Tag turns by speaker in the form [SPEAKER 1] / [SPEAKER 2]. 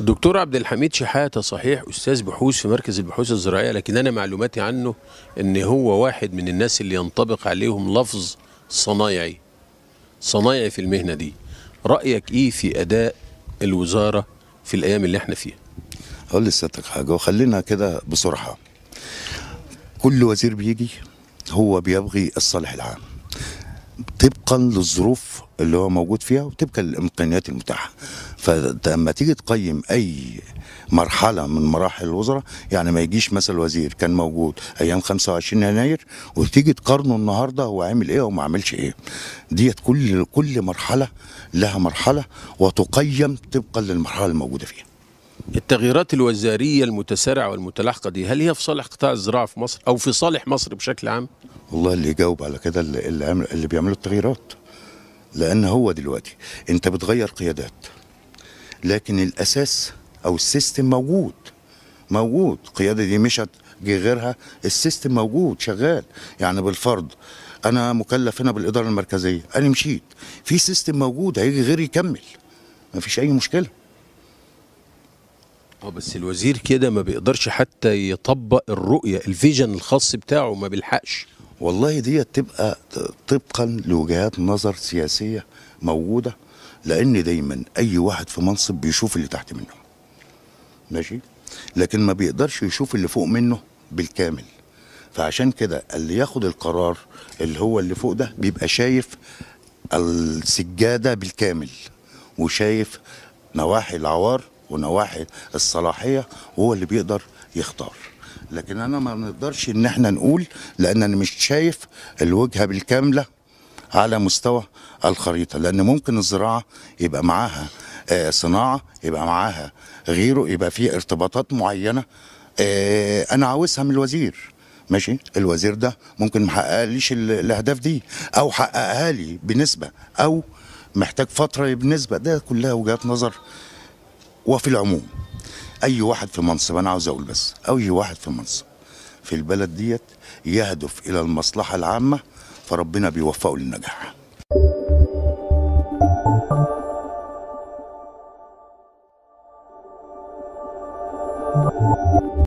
[SPEAKER 1] دكتور عبد الحميد شحاته صحيح استاذ بحوث في مركز البحوث الزراعيه لكن انا معلوماتي عنه ان هو واحد من الناس اللي ينطبق عليهم لفظ صنايعي صنايعي في المهنه دي رايك ايه في اداء الوزاره في الايام اللي احنا فيها اقول لسيادتك حاجه وخلينا كده بصراحه كل وزير بيجي هو
[SPEAKER 2] بيبغي الصالح العام طبقا للظروف اللي هو موجود فيها وطبقا للامكانيات المتاحه فلما تيجي تقيم اي مرحله من مراحل الوزراء يعني ما يجيش مثلا وزير كان موجود ايام 25 يناير وتيجي تقارنه النهارده هو عامل ايه وما عملش ايه ديت كل كل مرحله لها مرحله وتقيم طبقا للمرحله الموجوده فيها
[SPEAKER 1] التغييرات الوزاريه المتسارعه والمتلاحقه دي هل هي في صالح قطاع الزراعه في مصر او في صالح مصر بشكل عام والله
[SPEAKER 2] اللي يجاوب على كده اللي اللي, اللي بيعملوا التغييرات لان هو دلوقتي انت بتغير قيادات لكن الاساس او السيستم موجود موجود القياده دي مشت جه غيرها السيستم موجود شغال يعني بالفرض انا مكلف هنا بالاداره المركزيه انا مشيت في سيستم موجود هيجي غيري يكمل ما
[SPEAKER 1] فيش اي مشكله اه بس الوزير كده ما بيقدرش حتى يطبق الرؤيه الفيجن الخاص بتاعه ما بيلحقش والله ديت تبقى طبقا لوجهات نظر سياسيه موجوده
[SPEAKER 2] لان دايما اي واحد في منصب بيشوف اللي تحت منه ماشي لكن ما بيقدرش يشوف اللي فوق منه بالكامل فعشان كده اللي ياخد القرار اللي هو اللي فوق ده بيبقى شايف السجاده بالكامل وشايف نواحي العوار ونواحي الصلاحيه وهو اللي بيقدر يختار لكن انا ما نقدرش ان احنا نقول لان انا مش شايف الوجهه بالكامله على مستوى الخريطة لأن ممكن الزراعة يبقى معاها آه، صناعة يبقى معاها غيره يبقى في ارتباطات معينة آه، أنا عاوزها من الوزير ماشي الوزير ده ممكن محققليش الأهداف دي أو حققها لي بنسبة أو محتاج فترة بنسبة ده كلها وجهات نظر وفي العموم أي واحد في منصب أنا عاوز أقول بس أي واحد في منصب في البلد ديت يهدف إلى المصلحة العامة فربنا بيوفقه للنجاح